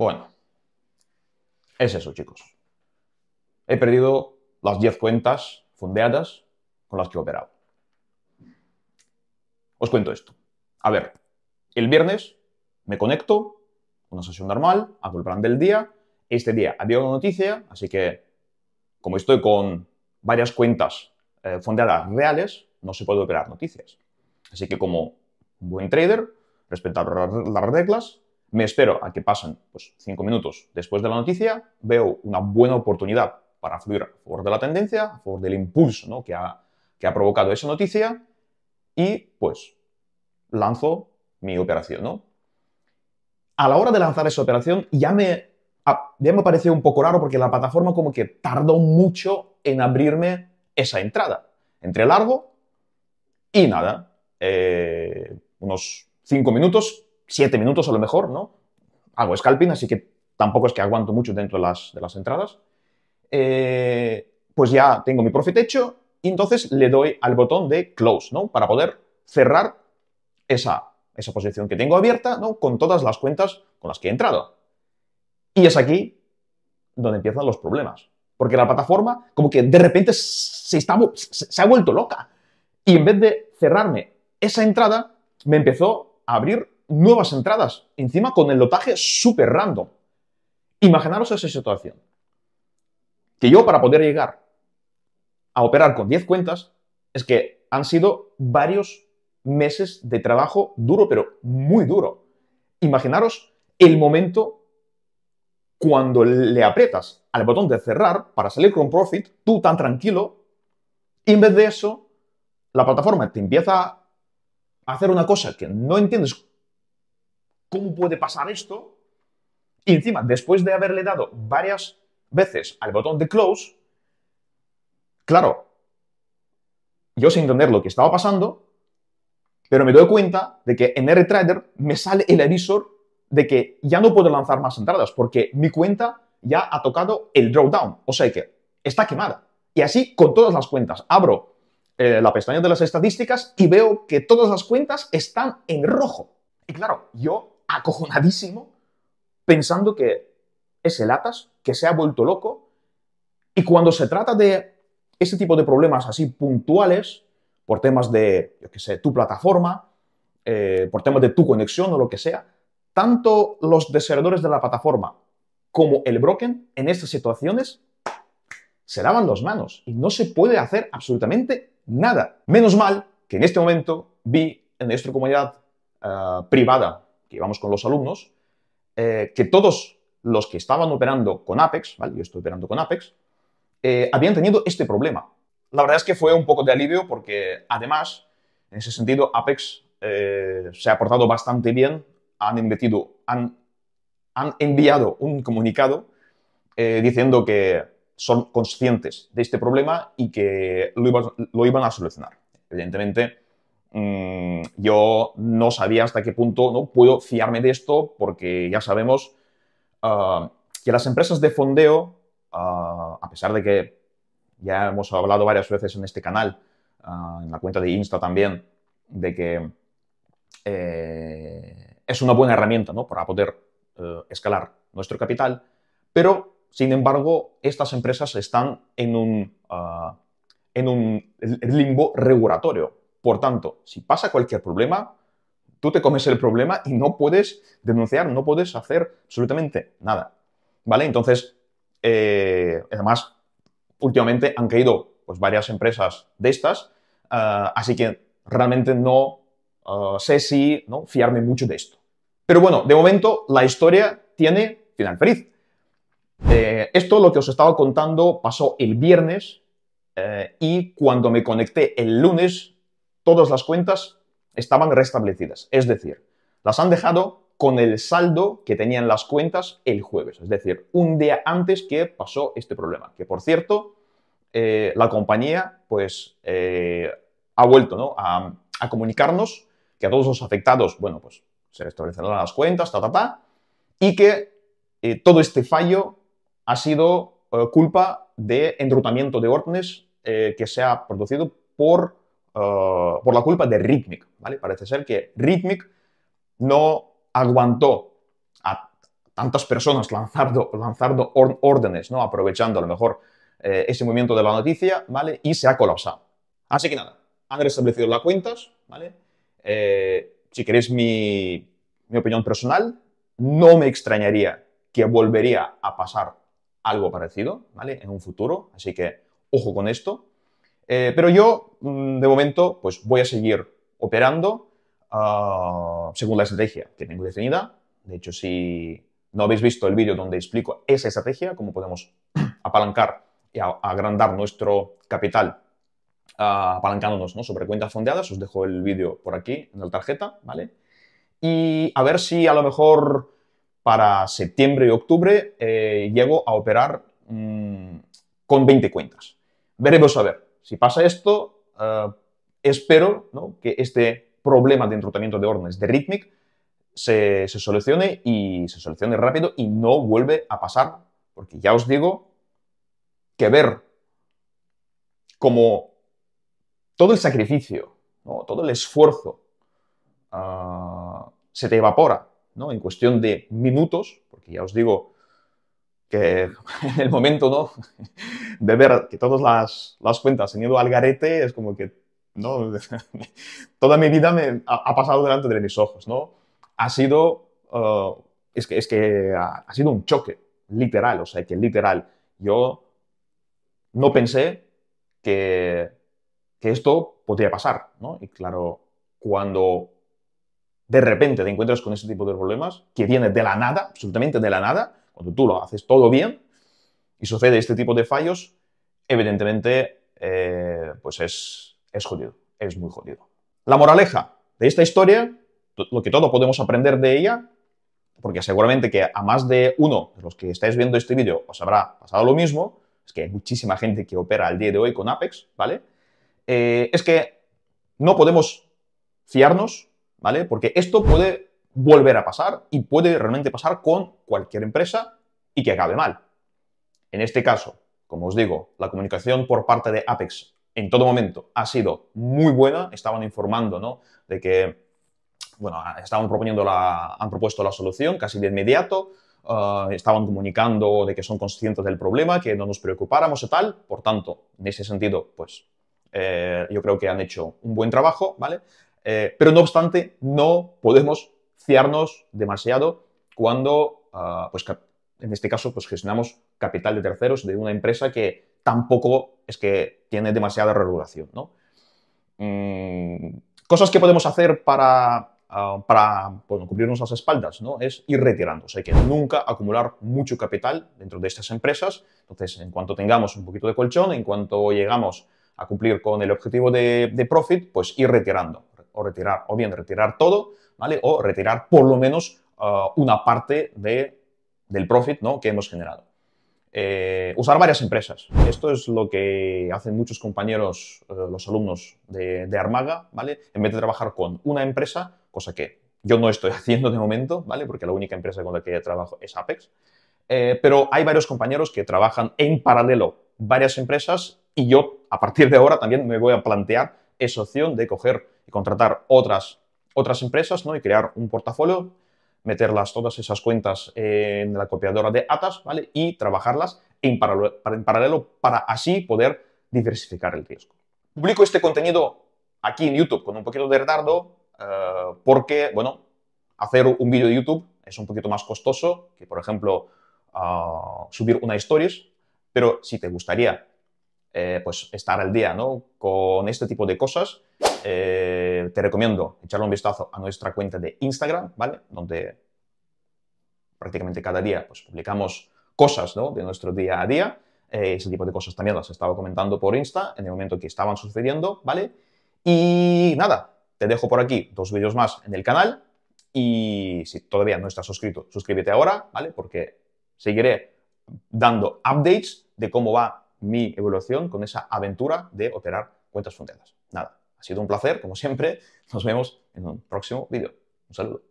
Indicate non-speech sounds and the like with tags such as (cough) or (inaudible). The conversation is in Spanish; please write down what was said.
Bueno, es eso, chicos. He perdido las 10 cuentas fundeadas con las que he operado. Os cuento esto. A ver, el viernes me conecto, una sesión normal, hago el plan del día. Este día había una noticia, así que como estoy con varias cuentas eh, fondeadas reales, no se puede operar noticias. Así que como buen trader, respetar las reglas, me espero a que pasen pues, cinco minutos después de la noticia, veo una buena oportunidad para fluir a favor de la tendencia, a favor del impulso que, ha, que, ha, provocado esa noticia y pues lanzo mi operación. A la hora de lanzar esa operación ya me, ya me pareció un poco raro porque la plataforma como que tardó mucho en abrirme esa entrada. Entre largo y nada, eh, unos cinco minutos siete minutos a lo mejor, ¿no? Hago scalping, así que tampoco es que aguanto mucho dentro de las, de las entradas. Eh, pues ya tengo mi profit hecho y entonces le doy al botón de close, ¿no? Para poder cerrar esa, posición que tengo abierta, ¿no? Con todas las cuentas con las que he entrado. Y es aquí donde empiezan los problemas. Porque la plataforma como que de repente se, está, se ha vuelto loca. Y en vez de cerrarme esa entrada, me empezó a abrir nuevas entradas, encima con el lotaje súper random. Imaginaros esa situación. Que yo para poder llegar a operar con 10 cuentas, es que han sido varios meses de trabajo duro, pero muy duro. Imaginaros el momento cuando le aprietas al botón de cerrar para salir con un profit, tú tan tranquilo, y en vez de eso, la plataforma te empieza a hacer una cosa que no entiendes ¿Cómo puede pasar esto? Y encima, después de haberle dado varias veces al botón de close, claro, yo sin entender lo que estaba pasando, pero me doy cuenta de que en R-Trader me sale el aviso de que ya no puedo lanzar más entradas porque mi cuenta ya ha tocado el drawdown, o sea que está quemada. Y así con todas las cuentas. Abro eh, la pestaña de las estadísticas y veo que todas las cuentas están en rojo. Y claro, yo acojonadísimo, pensando que es el Atas, que se ha vuelto loco. Y cuando se trata de ese tipo de problemas así puntuales, por temas de, yo qué sé, tu plataforma, eh, por temas de tu conexión o lo que sea, tanto los desarrolladores de la plataforma como el broken en estas situaciones se lavan las manos y no se puede hacer absolutamente nada. Menos mal que en este momento vi en nuestra comunidad eh, privada que íbamos con los alumnos, eh, que todos los que estaban operando con Apex, ¿vale? yo estoy operando con Apex, eh, habían tenido este problema. La verdad es que fue un poco de alivio porque además, en ese sentido, Apex eh, se ha portado bastante bien, han invertido, han, han enviado un comunicado diciendo que son conscientes de este problema y que lo, lo iban a solucionar. Evidentemente, Mm, yo no sabía hasta qué punto ¿no? puedo fiarme de esto porque ya sabemos ah, que las empresas de fondeo, ah, a pesar de que ya hemos hablado varias veces en este canal, ah, en la cuenta de Insta también, de que eh, es una buena herramienta para poder eh, escalar nuestro capital, pero sin embargo, estas empresas están en un, en un limbo regulatorio. Por tanto, si pasa cualquier problema, tú te comes el problema y no puedes denunciar, no puedes hacer absolutamente nada. ¿Vale? Entonces, eh, además, últimamente han caído pues, varias empresas de estas, ah, así que realmente no ah, sé si ¿no? fiarme mucho de esto. Pero bueno, de momento la historia tiene final feliz. Eh, esto, lo que os estaba contando, pasó el viernes eh, y cuando me conecté el lunes todas las cuentas estaban restablecidas. Es decir, las han dejado con el saldo que tenían las cuentas el jueves, es decir, un día antes que pasó este problema. Que por cierto, eh, la compañía pues eh, ha vuelto a, comunicarnos que a todos los afectados, bueno, pues se restablecerán las cuentas, ta, ta, y que eh, todo este fallo ha sido culpa de enrutamiento de órdenes que se ha producido por eh, por la culpa de Rhythmic, ¿vale? Parece ser que Rhythmic no aguantó a tantas personas lanzando, órdenes, ¿no? Aprovechando a lo mejor eh, ese movimiento de la noticia, ¿vale? Y se ha colapsado. Así que nada, han restablecido las cuentas, ¿vale? Eh, si queréis mi, mi opinión personal, no me extrañaría que volvería a pasar algo parecido, ¿vale? En un futuro, así que ojo con esto, eh, pero yo, mm, de momento, pues voy a seguir operando ah, según la estrategia que tengo definida. De hecho, si no habéis visto el vídeo donde explico esa estrategia, cómo podemos (clears throat) apalancar y agrandar nuestro capital ah, apalancándonos ¿no? sobre cuentas fondeadas, os dejo el vídeo por aquí en la tarjeta, ¿vale? Y a ver si a lo mejor para septiembre y octubre eh, llego a operar mm, con 20 cuentas. Veremos a ver si pasa esto, eh, espero que este problema de enrutamiento de órdenes de Rhythmic se, solucione y se solucione rápido y no vuelve a pasar. Porque ya os digo que ver como todo el sacrificio, todo el esfuerzo ah, se te evapora ¿no? en cuestión de minutos, porque ya os digo, que (laughs) en el momento ¿no? (laughs) de ver que todas las, las cuentas han ido al garete, es como que ¿no? (laughs) toda mi vida me ha, pasado delante de mis ojos. ¿no? Ha sido, uh, es que, es que ha, sido un choque, literal, o sea, que literal. Yo no pensé que, que esto podía pasar, ¿no? Y claro, cuando de repente te encuentras con ese tipo de problemas, que viene de la nada, absolutamente de la nada, cuando tú lo haces todo bien y sucede este tipo de fallos, evidentemente, eh, pues es, jodido, es muy jodido. La moraleja de esta historia, lo que todos podemos aprender de ella, porque seguramente que a más de uno de los que estáis viendo este vídeo os habrá pasado lo mismo, es que hay muchísima gente que opera al día de hoy con Apex, ¿vale? Eh, es que no podemos fiarnos, ¿vale? Porque esto puede volver a pasar y puede realmente pasar con cualquier empresa y que acabe mal. En este caso, como os digo, la comunicación por parte de Apex en todo momento ha sido muy buena. Estaban informando de que, bueno, estaban proponiendo la, han propuesto la solución casi de inmediato. Eh, estaban comunicando de que son conscientes del problema, que no nos preocupáramos y tal. Por tanto, en ese sentido, pues eh, yo creo que han hecho un buen trabajo, ¿vale? Eh, pero no obstante, no podemos ciarnos demasiado cuando, ah, pues, en este caso, pues gestionamos capital de terceros de una empresa que tampoco es que tiene demasiada regulación, ¿no? Mm, cosas que podemos hacer para, ah, para bueno, las espaldas, ¿no? Es ir retirando hay que nunca acumular mucho capital dentro de estas empresas. Entonces, en cuanto tengamos un poquito de colchón, en cuanto llegamos a cumplir con el objetivo de, de profit, pues ir retirando o retirar, o bien retirar todo, o retirar por lo menos uh, una parte del profit ¿no? que hemos generado. Eh, usar varias empresas. Esto es lo que hacen muchos compañeros, eh, los alumnos de, Armaga, ¿vale? En vez de trabajar con una empresa, cosa que yo no estoy (laughs) haciendo de momento, ¿vale? Porque la única empresa con la que trabajo es Apex. Eh, pero hay varios compañeros que trabajan en paralelo varias empresas y yo a partir de ahora también me voy a plantear esa opción de coger y contratar otras otras empresas ¿no? y crear un portafolio, meterlas todas esas cuentas en la copiadora de ATAS ¿vale? y trabajarlas en paralelo, en paralelo para así poder diversificar el riesgo. Publico este contenido aquí en YouTube con un poquito de retardo eh, porque, bueno, hacer un vídeo de YouTube es un poquito más costoso que, por ejemplo, ah, subir una stories, pero si te gustaría eh, pues estar al día ¿no? con este tipo de cosas, eh, te recomiendo echarle un vistazo a nuestra cuenta de Instagram, ¿vale? Donde prácticamente cada día pues, publicamos cosas ¿no? de nuestro día a día. Eh, ese tipo de cosas también las estaba comentando por Insta en el momento que estaban sucediendo, ¿vale? Y nada, te dejo por aquí dos vídeos más en el canal. Y si todavía no estás suscrito, suscríbete ahora, ¿vale? Porque seguiré dando updates de cómo va mi evolución con esa aventura de operar cuentas fundadas. Nada. Ha sido un placer, como siempre. Nos vemos en un próximo vídeo. Un saludo.